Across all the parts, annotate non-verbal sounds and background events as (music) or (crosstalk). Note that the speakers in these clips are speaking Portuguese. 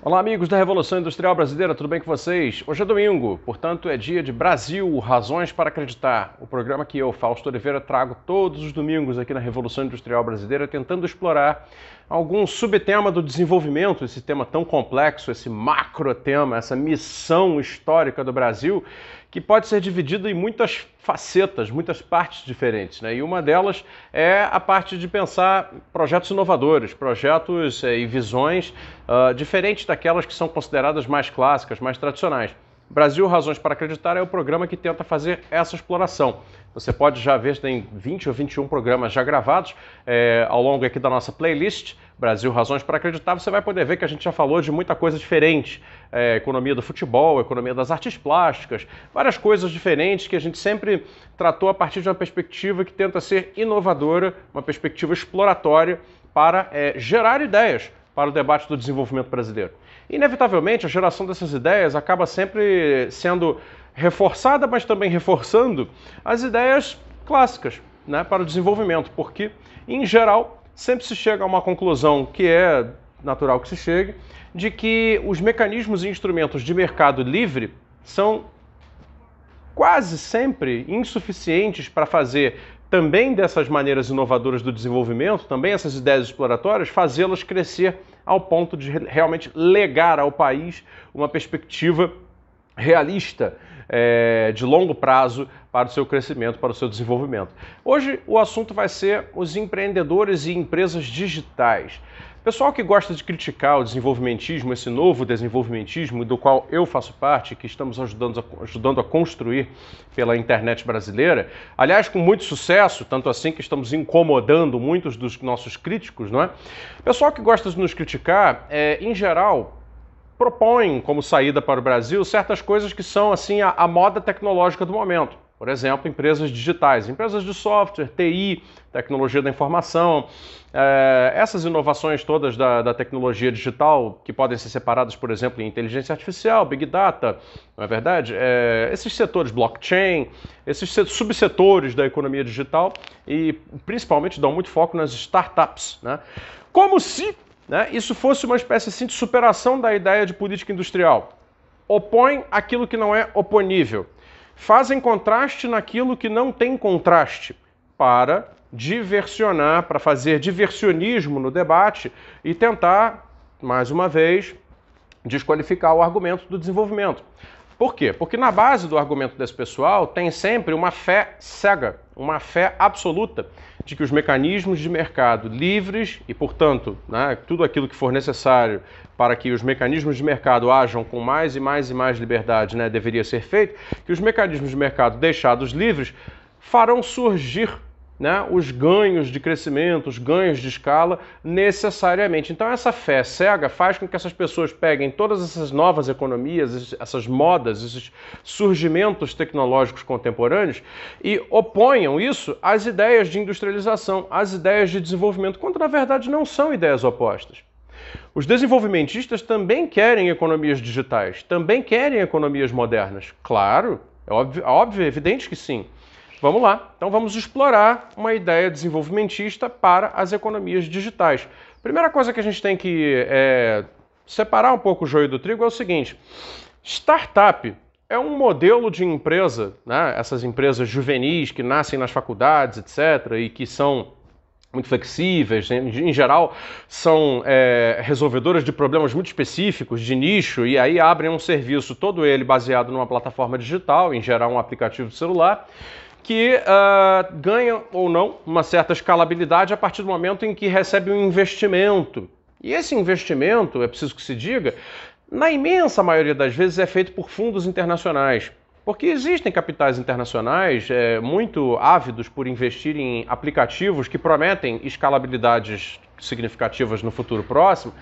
Olá, amigos da Revolução Industrial Brasileira, tudo bem com vocês? Hoje é domingo, portanto é dia de Brasil, Razões para Acreditar, o programa que eu, Fausto Oliveira, trago todos os domingos aqui na Revolução Industrial Brasileira, tentando explorar algum subtema do desenvolvimento, esse tema tão complexo, esse macro tema, essa missão histórica do Brasil, que pode ser dividido em muitas facetas, muitas partes diferentes. Né? E uma delas é a parte de pensar projetos inovadores, projetos é, e visões uh, diferentes daquelas que são consideradas mais clássicas, mais tradicionais. Brasil Razões para Acreditar é o programa que tenta fazer essa exploração. Você pode já ver, tem 20 ou 21 programas já gravados é, ao longo aqui da nossa playlist. Brasil Razões para Acreditar, você vai poder ver que a gente já falou de muita coisa diferente. É, economia do futebol, economia das artes plásticas, várias coisas diferentes que a gente sempre tratou a partir de uma perspectiva que tenta ser inovadora, uma perspectiva exploratória para é, gerar ideias para o debate do desenvolvimento brasileiro. Inevitavelmente, a geração dessas ideias acaba sempre sendo reforçada, mas também reforçando as ideias clássicas né, para o desenvolvimento, porque, em geral, sempre se chega a uma conclusão que é natural que se chegue, de que os mecanismos e instrumentos de mercado livre são quase sempre insuficientes para fazer também dessas maneiras inovadoras do desenvolvimento, também essas ideias exploratórias, fazê-las crescer ao ponto de realmente legar ao país uma perspectiva realista é, de longo prazo para o seu crescimento, para o seu desenvolvimento. Hoje o assunto vai ser os empreendedores e empresas digitais. Pessoal que gosta de criticar o desenvolvimentismo, esse novo desenvolvimentismo do qual eu faço parte, que estamos ajudando a, ajudando a construir pela internet brasileira, aliás, com muito sucesso, tanto assim que estamos incomodando muitos dos nossos críticos, não é? Pessoal que gosta de nos criticar, é, em geral, propõem como saída para o Brasil certas coisas que são assim a, a moda tecnológica do momento. Por exemplo, empresas digitais, empresas de software, TI, tecnologia da informação, é, essas inovações todas da, da, tecnologia digital, que podem ser separadas, por exemplo, em inteligência artificial, Big Data, não é verdade? É, esses setores, blockchain, esses subsetores da economia digital e principalmente dão muito foco nas startups. Né? Como se né, isso fosse uma espécie assim, de superação da ideia de política industrial. Opõem aquilo que não é oponível. Fazem contraste naquilo que não tem contraste para diversionar, para fazer diversionismo no debate e tentar, mais uma vez, desqualificar o argumento do desenvolvimento. Por quê? Porque na base do argumento desse pessoal tem sempre uma fé cega, uma fé absoluta de que os mecanismos de mercado livres e, portanto, né, tudo aquilo que for necessário para que os mecanismos de mercado ajam com mais e mais e mais liberdade né, deveria ser feito, que os mecanismos de mercado deixados livres farão surgir né, os ganhos de crescimento, os ganhos de escala necessariamente. Então, essa fé cega faz com que essas pessoas peguem todas essas novas economias, essas modas, esses surgimentos tecnológicos contemporâneos e oponham isso às ideias de industrialização, às ideias de desenvolvimento, quando na verdade não são ideias opostas. Os desenvolvimentistas também querem economias digitais, também querem economias modernas. Claro, é óbvio, é óbvio, é evidente que sim. Vamos lá. Então vamos explorar uma ideia desenvolvimentista para as economias digitais. Primeira coisa que a gente tem que é, separar um pouco o joio do trigo é o seguinte: startup é um modelo de empresa, né? essas empresas juvenis que nascem nas faculdades, etc., e que são muito flexíveis, em geral são é, resolvedoras de problemas muito específicos, de nicho, e aí abrem um serviço todo ele baseado numa plataforma digital, em geral um aplicativo celular que uh, ganha ou não uma certa escalabilidade a partir do momento em que recebe um investimento. E esse investimento, é preciso que se diga, na imensa maioria das vezes é feito por fundos internacionais. Porque existem capitais internacionais é, muito ávidos por investir em aplicativos que prometem escalabilidades significativas no futuro próximo.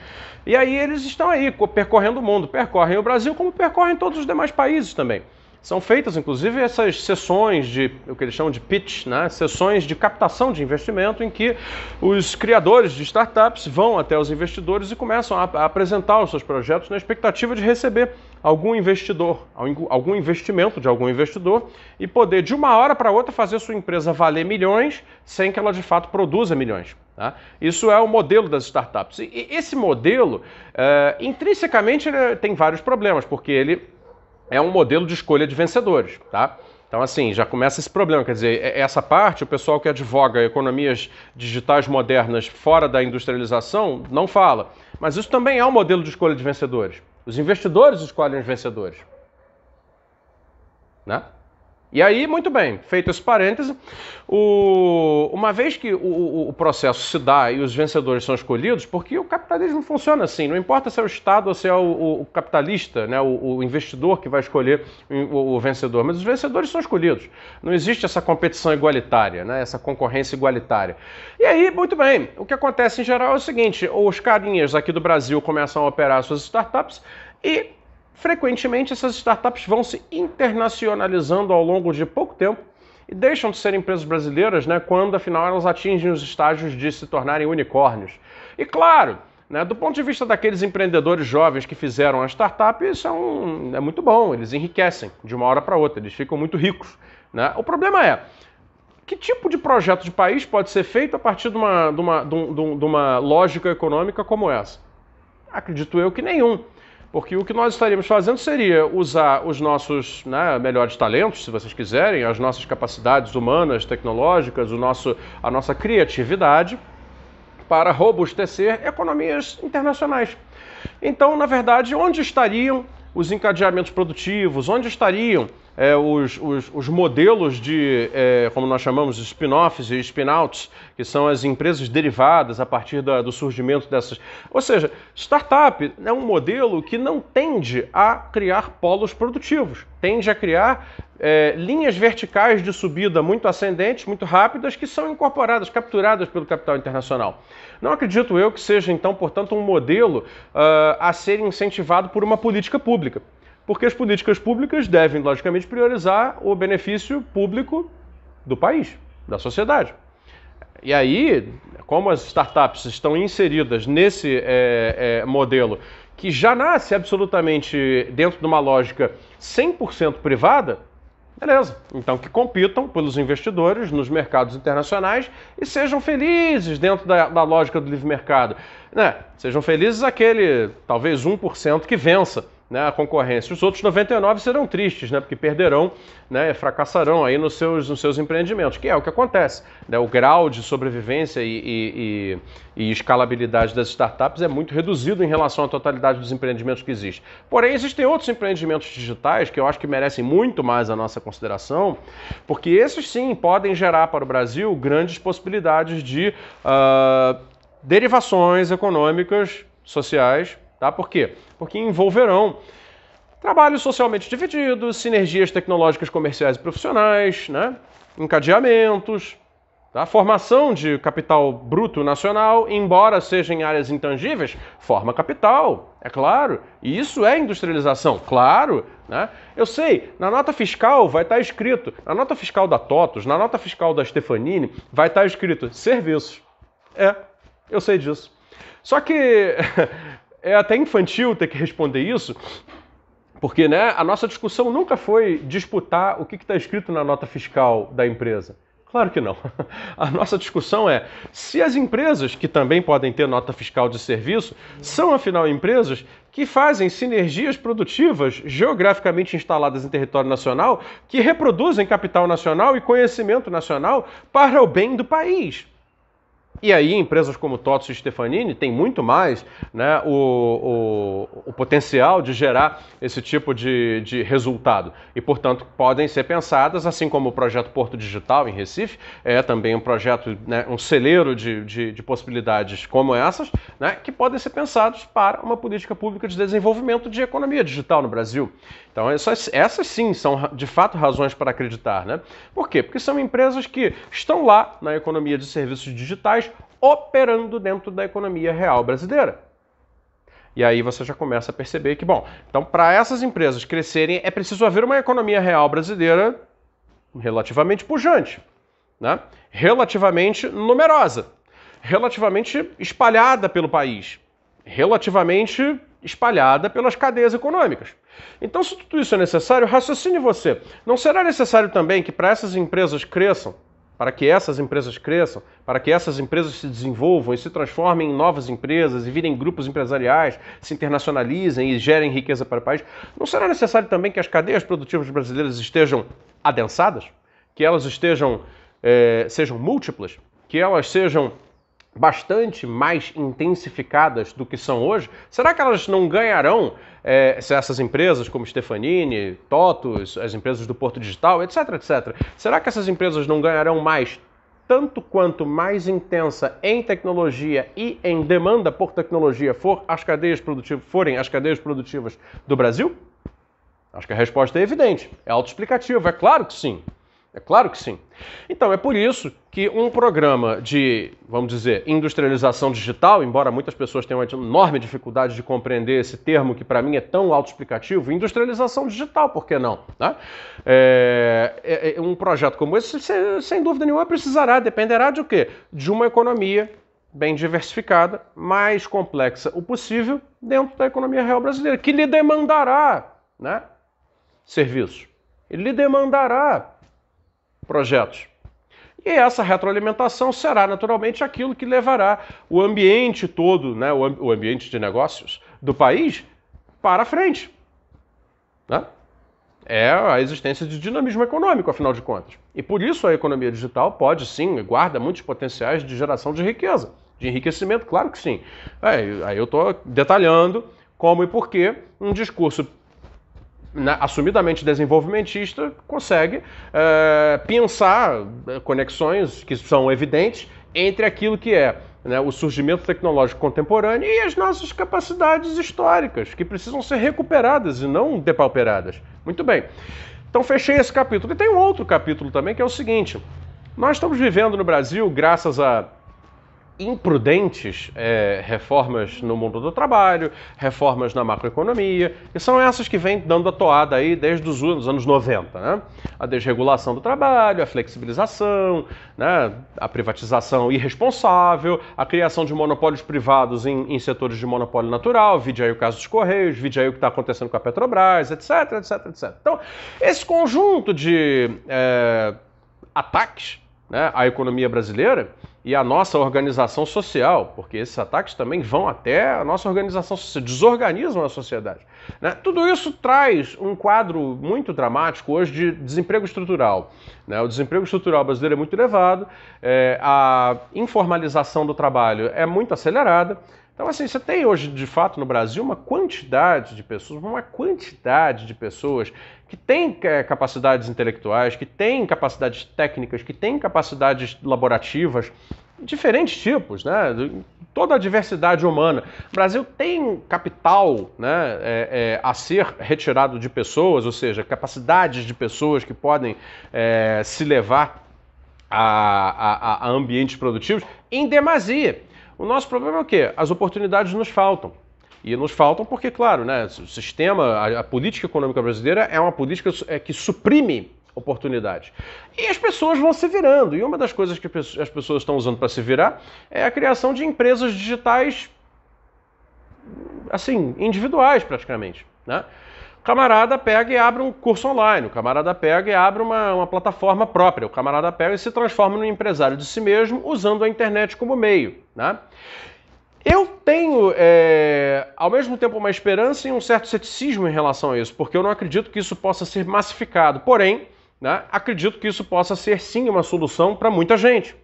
E aí eles estão aí percorrendo o mundo, percorrem o Brasil como percorrem todos os demais países também. São feitas, inclusive, essas sessões de, o que eles chamam de pitch, né? sessões de captação de investimento, em que os criadores de startups vão até os investidores e começam a, apresentar os seus projetos na expectativa de receber algum investidor, algum investimento de algum investidor e poder, de uma hora para outra, fazer sua empresa valer milhões sem que ela, de fato, produza milhões. Tá? Isso é o modelo das startups. E esse modelo, é, intrinsecamente, tem vários problemas, porque ele é um modelo de escolha de vencedores, tá? Então, assim, já começa esse problema. Quer dizer, é, é essa parte, o pessoal que advoga economias digitais modernas fora da industrialização não fala. Mas isso também é um modelo de escolha de vencedores. Os investidores escolhem os vencedores. Né? E aí, muito bem, feito esse parêntese, o, uma vez que o, o, processo se dá e os vencedores são escolhidos, porque o capitalismo funciona assim, não importa se é o Estado ou se é o, o capitalista, né, o, investidor que vai escolher o, vencedor, mas os vencedores são escolhidos. Não existe essa competição igualitária, né, essa concorrência igualitária. E aí, muito bem, o que acontece em geral é o seguinte: os carinhas aqui do Brasil começam a operar suas startups e Frequentemente, essas startups vão se internacionalizando ao longo de pouco tempo e deixam de ser empresas brasileiras né, quando, afinal, elas atingem os estágios de se tornarem unicórnios. E claro, né, do ponto de vista daqueles empreendedores jovens que fizeram a startup, isso é, um, é muito bom, eles enriquecem de uma hora para outra, eles ficam muito ricos. Né? O problema é, que tipo de projeto de país pode ser feito a partir de uma, de uma, de, um, de uma lógica econômica como essa? Acredito eu que nenhum. Porque o que nós estaríamos fazendo seria usar os nossos né, melhores talentos, se vocês quiserem, as nossas capacidades humanas, tecnológicas, o nosso, a nossa criatividade para robustecer economias internacionais. Então, na verdade, onde estariam os encadeamentos produtivos? Onde estariam é, os, os, os, modelos de, é, como nós chamamos, spin-offs e spin-outs, que são as empresas derivadas a partir da, do surgimento dessas. Ou seja, startup é um modelo que não tende a criar polos produtivos, tende a criar é, linhas verticais de subida muito ascendentes, muito rápidas, que são incorporadas, capturadas pelo capital internacional. Não acredito eu que seja, então, portanto, um modelo uh, a ser incentivado por uma política pública. Porque as políticas públicas devem, logicamente, priorizar o benefício público do país, da sociedade. E aí, como as startups estão inseridas nesse é, é, modelo que já nasce absolutamente dentro de uma lógica 100% privada, beleza. Então, que compitam pelos investidores nos mercados internacionais e sejam felizes dentro da, da lógica do livre mercado. Né? Sejam felizes aquele, talvez, 1% que vença né, a concorrência. Os outros 99 serão tristes, né, porque perderão, né, fracassarão aí nos seus, nos seus empreendimentos, que é o que acontece. Né? O grau de sobrevivência e, e, e, e escalabilidade das startups é muito reduzido em relação à totalidade dos empreendimentos que existem. Porém, existem outros empreendimentos digitais que eu acho que merecem muito mais a nossa consideração, porque esses sim podem gerar para o Brasil grandes possibilidades de uh, derivações econômicas, sociais Tá? Por quê? Porque envolverão trabalhos socialmente divididos, sinergias tecnológicas comerciais e profissionais, né? encadeamentos, tá? formação de capital bruto nacional, embora seja em áreas intangíveis, forma capital, é claro. E isso é industrialização, claro. Né? Eu sei, na nota fiscal vai estar tá escrito, na nota fiscal da Totos na nota fiscal da Stefanini, vai estar tá escrito serviços. É, eu sei disso. Só que (laughs) é até infantil ter que responder isso, porque né, a nossa discussão nunca foi disputar o que está escrito na nota fiscal da empresa. Claro que não. (laughs) A nossa discussão é se as empresas, que também podem ter nota fiscal de serviço, são afinal empresas que fazem sinergias produtivas geograficamente instaladas em território nacional, que reproduzem capital nacional e conhecimento nacional para o bem do país. E aí, empresas como Totso e Stefanini têm muito mais né, o, o, o, potencial de gerar esse tipo de, de, resultado. E, portanto, podem ser pensadas, assim como o projeto Porto Digital em Recife, é também um projeto, né, um celeiro de, de, de possibilidades como essas, né, que podem ser pensados para uma política pública de desenvolvimento de economia digital no Brasil. Então, essas, essas sim são, de fato, razões para acreditar. Né? Por quê? Porque são empresas que estão lá na economia de serviços digitais operando dentro da economia real brasileira. E aí você já começa a perceber que, bom, então para essas empresas crescerem é preciso haver uma economia real brasileira relativamente pujante, né? relativamente numerosa, relativamente espalhada pelo país, relativamente espalhada pelas cadeias econômicas. Então, se tudo isso é necessário, raciocine você. Não será necessário também que para essas empresas cresçam para que essas empresas cresçam, para que essas empresas se desenvolvam e se transformem em novas empresas e virem grupos empresariais, se internacionalizem e gerem riqueza para o país, não será necessário também que as cadeias produtivas brasileiras estejam adensadas, que elas estejam eh, sejam múltiplas, que elas sejam bastante mais intensificadas do que são hoje, será que elas não ganharão é, se essas empresas como Stefanini, Totos, as empresas do Porto Digital, etc, etc? Será que essas empresas não ganharão mais tanto quanto mais intensa em tecnologia e em demanda por tecnologia for as cadeias produtivas, forem as cadeias produtivas do Brasil? Acho que a resposta é evidente, é autoexplicativa, é claro que sim. É claro que sim. Então, é por isso que um programa de, vamos dizer, industrialização digital, embora muitas pessoas tenham uma enorme dificuldade de compreender esse termo que para mim é tão autoexplicativo, industrialização digital, por que não? Né? É, é, é um projeto como esse, sem dúvida nenhuma, precisará, dependerá de o quê? De uma economia bem diversificada, mais complexa o possível, dentro da economia real brasileira, que lhe demandará né, serviços. Ele lhe demandará projetos. E essa retroalimentação será naturalmente aquilo que levará o ambiente todo, né, o, ambiente de negócios do país, para frente. Né? É a existência de dinamismo econômico, afinal de contas. E por isso a economia digital pode sim, guarda muitos potenciais de geração de riqueza, de enriquecimento, claro que sim. É, aí eu estou detalhando como e por que um discurso né, assumidamente desenvolvimentista, consegue é, pensar é, conexões que são evidentes entre aquilo que é né, o surgimento tecnológico contemporâneo e as nossas capacidades históricas, que precisam ser recuperadas e não depauperadas. Muito bem. Então, fechei esse capítulo. E tem um outro capítulo também, que é o seguinte: nós estamos vivendo no Brasil, graças a imprudentes é, reformas no mundo do trabalho, reformas na macroeconomia, e são essas que vêm dando a toada aí desde os anos, anos 90, né? A desregulação do trabalho, a flexibilização, né? a privatização irresponsável, a criação de monopólios privados em, em setores de monopólio natural, vide aí o caso dos Correios, vide aí o que está acontecendo com a Petrobras, etc, etc, etc. Então, esse conjunto de é, ataques né, à economia brasileira e a nossa organização social, porque esses ataques também vão até a nossa organização social, desorganizam a sociedade. Né? Tudo isso traz um quadro muito dramático hoje de desemprego estrutural. Né? O desemprego estrutural brasileiro é muito elevado, é, a informalização do trabalho é muito acelerada. Então, assim, você tem hoje, de fato, no Brasil, uma quantidade de pessoas, uma quantidade de pessoas que têm é, capacidades intelectuais, que têm capacidades técnicas, que têm capacidades laborativas, diferentes tipos, né? Toda a diversidade humana. O Brasil tem capital né, é, é, a ser retirado de pessoas, ou seja, capacidades de pessoas que podem é, se levar a, a, a ambientes produtivos em demasia. O nosso problema é o quê? As oportunidades nos faltam. E nos faltam porque, claro, né, o sistema, a, a política econômica brasileira é uma política é, que suprime oportunidades. E as pessoas vão se virando. E uma das coisas que as pessoas estão usando para se virar é a criação de empresas digitais, assim, individuais praticamente. Né? camarada pega e abre um curso online, o camarada pega e abre uma, uma plataforma própria, o camarada pega e se transforma num empresário de si mesmo usando a internet como meio. Né? Eu tenho, é, ao mesmo tempo, uma esperança e um certo ceticismo em relação a isso, porque eu não acredito que isso possa ser massificado. Porém, né, acredito que isso possa ser sim uma solução para muita gente.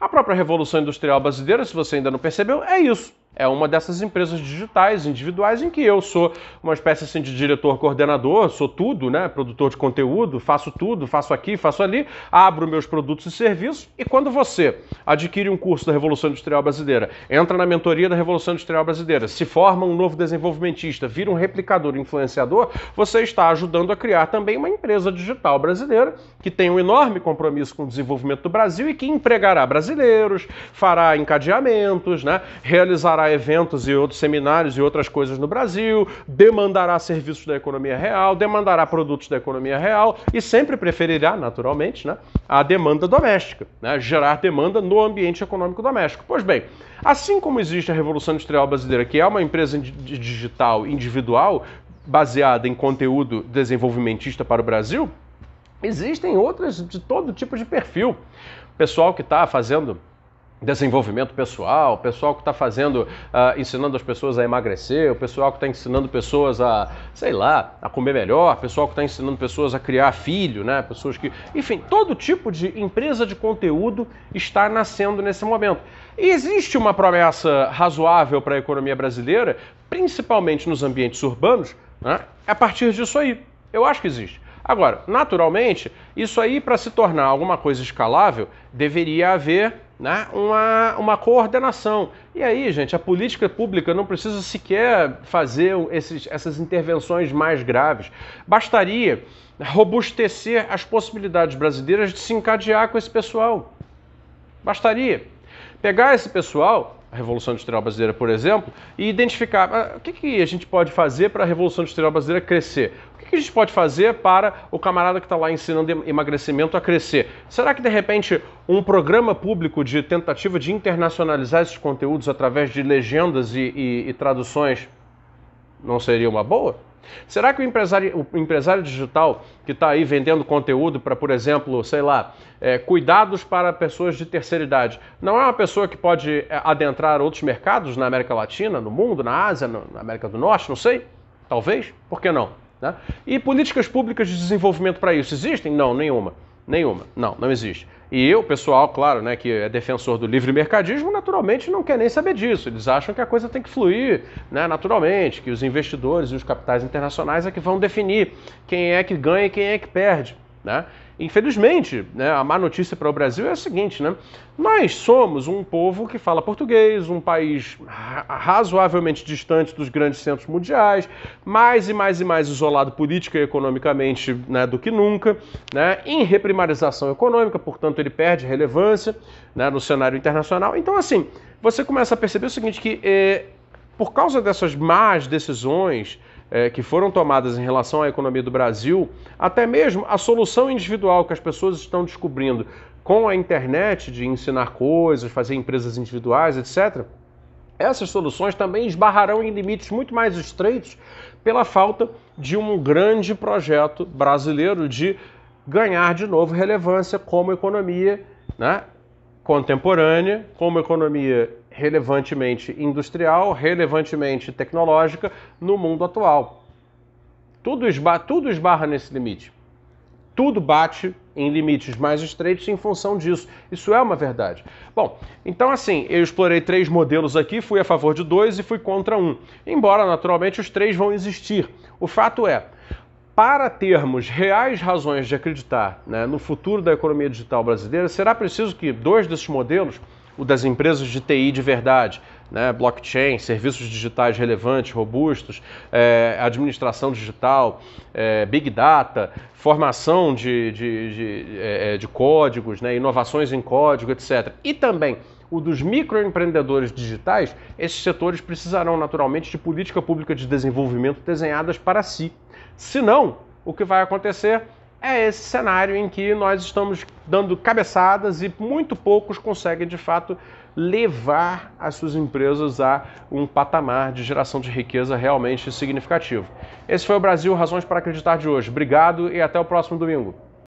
A própria Revolução Industrial Brasileira, se você ainda não percebeu, é isso é uma dessas empresas digitais, individuais, em que eu sou uma espécie assim, de diretor, coordenador, sou tudo, né? Produtor de conteúdo, faço tudo, faço aqui, faço ali, abro meus produtos e serviços. E quando você adquire um curso da Revolução Industrial Brasileira, entra na mentoria da Revolução Industrial Brasileira, se forma um novo desenvolvimentista, vira um replicador, influenciador, você está ajudando a criar também uma empresa digital brasileira que tem um enorme compromisso com o desenvolvimento do Brasil e que empregará brasileiros, fará encadeamentos, né? Realizará fará eventos e outros seminários e outras coisas no Brasil, demandará serviços da economia real, demandará produtos da economia real e sempre preferirá, naturalmente, né, a demanda doméstica, né, gerar demanda no ambiente econômico doméstico. Pois bem, assim como existe a Revolução Industrial Brasileira, que é uma empresa digital individual baseada em conteúdo desenvolvimentista para o Brasil, existem outras de todo tipo de perfil. Pessoal que está fazendo desenvolvimento pessoal, o pessoal que está fazendo, uh, ensinando as pessoas a emagrecer, o pessoal que está ensinando pessoas a, sei lá, a comer melhor, o pessoal que está ensinando pessoas a criar filho, né? Pessoas que, enfim, todo tipo de empresa de conteúdo está nascendo nesse momento. E existe uma promessa razoável para a economia brasileira, principalmente nos ambientes urbanos, né? A partir disso aí, eu acho que existe. Agora, naturalmente, isso aí para se tornar alguma coisa escalável, deveria haver né, uma, uma coordenação. E aí, gente, a política pública não precisa sequer fazer esses, essas intervenções mais graves. Bastaria robustecer as possibilidades brasileiras de se encadear com esse pessoal. Bastaria pegar esse pessoal a Revolução Industrial Brasileira, por exemplo, e identificar ah, o que, que, a gente pode fazer para a Revolução Industrial Brasileira crescer. O que, que a gente pode fazer para o camarada que está lá ensinando emagrecimento a crescer? Será que, de repente, um programa público de tentativa de internacionalizar esses conteúdos através de legendas e, e, e traduções não seria uma boa? Será que o empresário, o empresário digital que está aí vendendo conteúdo para, por exemplo, sei lá, é, cuidados para pessoas de terceira idade, não é uma pessoa que pode é, adentrar outros mercados na América Latina, no mundo, na Ásia, na América do Norte, não sei? Talvez? Por que não? Né? E políticas públicas de desenvolvimento para isso existem? Não, nenhuma. Nenhuma. Não, não existe. E eu, pessoal, claro, né, que é defensor do livre mercadismo, naturalmente não quer nem saber disso. Eles acham que a coisa tem que fluir né, naturalmente, que os investidores e os capitais internacionais é que vão definir quem é que ganha e quem é que perde. Né? Infelizmente, né, a má notícia para o Brasil é a seguinte, né? Nós somos um povo que fala português, um país razoavelmente distante dos grandes centros mundiais, mais e mais e mais isolado política e economicamente né, do que nunca, né, em reprimarização econômica, portanto ele perde relevância né, no cenário internacional. Então, assim, você começa a perceber o seguinte, que eh, por causa dessas más decisões é, que foram tomadas em relação à economia do Brasil, até mesmo a solução individual que as pessoas estão descobrindo com a internet de ensinar coisas, fazer empresas individuais, etc. Essas soluções também esbarrarão em limites muito mais estreitos pela falta de um grande projeto brasileiro de ganhar de novo relevância como economia, né? contemporânea, com uma economia relevantemente industrial, relevantemente tecnológica no mundo atual. Tudo, tudo esbarra nesse limite. Tudo bate em limites mais estreitos em função disso. Isso é uma verdade. Bom, então assim, eu explorei três modelos aqui, fui a favor de dois e fui contra um. Embora, naturalmente, os três vão existir. O fato é, para termos reais razões de acreditar né, no futuro da economia digital brasileira, será preciso que dois desses modelos, o das empresas de TI de verdade, né, blockchain, serviços digitais relevantes, robustos, é, administração digital, é, big data, formação de, de, de, é, é de códigos, né, inovações em código, etc. E também o dos microempreendedores digitais, esses setores precisarão naturalmente de política pública de desenvolvimento desenhadas para si se não, o que vai acontecer é esse cenário em que nós estamos dando cabeçadas e muito poucos conseguem de fato levar as suas empresas a um patamar de geração de riqueza realmente significativo. Esse foi o Brasil Razões para Acreditar de hoje. Obrigado e até o próximo domingo.